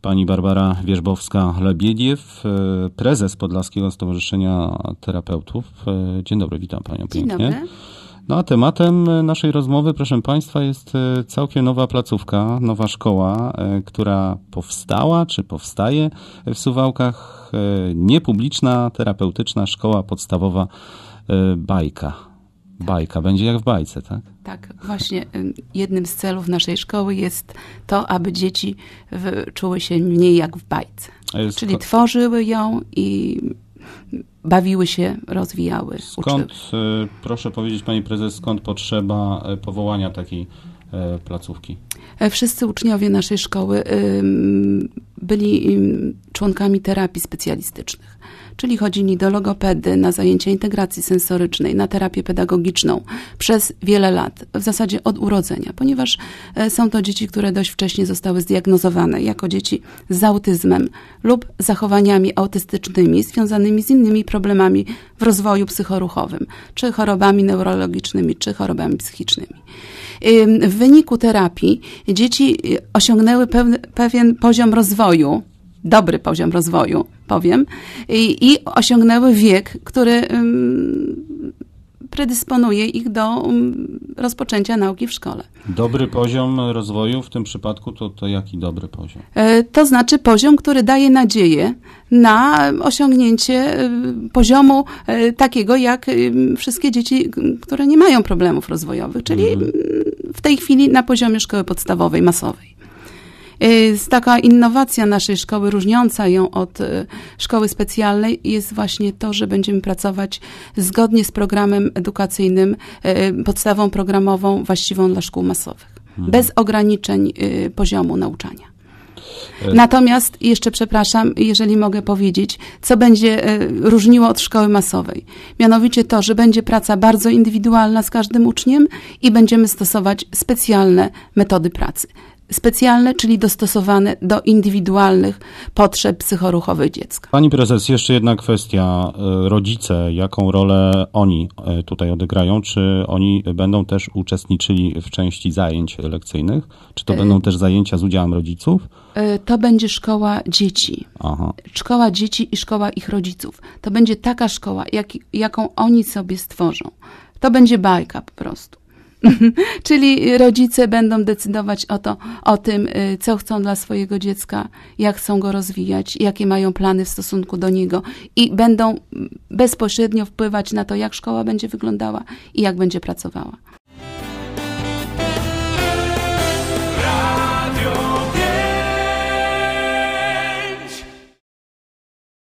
pani Barbara Wierzbowska-Lebiediew, e, prezes Podlaskiego Stowarzyszenia Terapeutów. E, dzień dobry, witam panią pięknie. Dzień dobry. No a tematem naszej rozmowy, proszę Państwa, jest e, całkiem nowa placówka, nowa szkoła, która powstała czy powstaje w Suwałkach. Niepubliczna, terapeutyczna szkoła podstawowa Bajka. Tak. Bajka będzie jak w bajce, tak? Tak, właśnie. Y, jednym z celów naszej szkoły jest to, aby dzieci w, czuły się mniej jak w bajce. Czyli tworzyły ją i bawiły się, rozwijały. Skąd, uczyły. Y, proszę powiedzieć Pani Prezes, skąd potrzeba y, powołania takiej placówki? E, wszyscy uczniowie naszej szkoły byli członkami terapii specjalistycznych czyli chodzili do logopedy na zajęcia integracji sensorycznej, na terapię pedagogiczną przez wiele lat, w zasadzie od urodzenia, ponieważ e, są to dzieci, które dość wcześnie zostały zdiagnozowane jako dzieci z autyzmem lub zachowaniami autystycznymi związanymi z innymi problemami w rozwoju psychoruchowym, czy chorobami neurologicznymi, czy chorobami psychicznymi. W wyniku terapii dzieci y, osiągnęły pewien poziom rozwoju, dobry poziom rozwoju, powiem, i, i osiągnęły wiek, który predysponuje ich do rozpoczęcia nauki w szkole. Dobry poziom rozwoju w tym przypadku to, to jaki dobry poziom? E, to znaczy poziom, który daje nadzieję na osiągnięcie e, poziomu e, takiego, jak wszystkie dzieci, które nie mają problemów rozwojowych, czyli mhm. w tej chwili na poziomie szkoły podstawowej, masowej. Y, taka innowacja naszej szkoły, różniąca ją od y, szkoły specjalnej, jest właśnie to, że będziemy pracować zgodnie z programem edukacyjnym, y, podstawą programową właściwą dla szkół masowych, mhm. bez ograniczeń poziomu nauczania. Natomiast jeszcze przepraszam, jeżeli mogę powiedzieć, co będzie różniło od szkoły masowej. Mianowicie to, że będzie praca bardzo indywidualna z każdym uczniem i będziemy stosować specjalne metody pracy specjalne, czyli dostosowane do indywidualnych potrzeb psychoruchowych dziecka. Pani prezes, jeszcze jedna kwestia. E, rodzice, jaką rolę oni e, tutaj odegrają? Czy oni będą też uczestniczyli w części zajęć lekcyjnych? Czy to e, będą też zajęcia z udziałem rodziców? To będzie szkoła dzieci. Aha. Szkoła dzieci i szkoła ich rodziców. To będzie taka szkoła, jak, jaką oni sobie stworzą. To będzie bajka po prostu. Czyli rodzice będą decydować o, to, o tym, y, co chcą dla swojego dziecka, jak chcą go rozwijać, jakie mają plany w stosunku do niego i będą bezpośrednio wpływać na to, jak szkoła będzie wyglądała i jak będzie pracowała.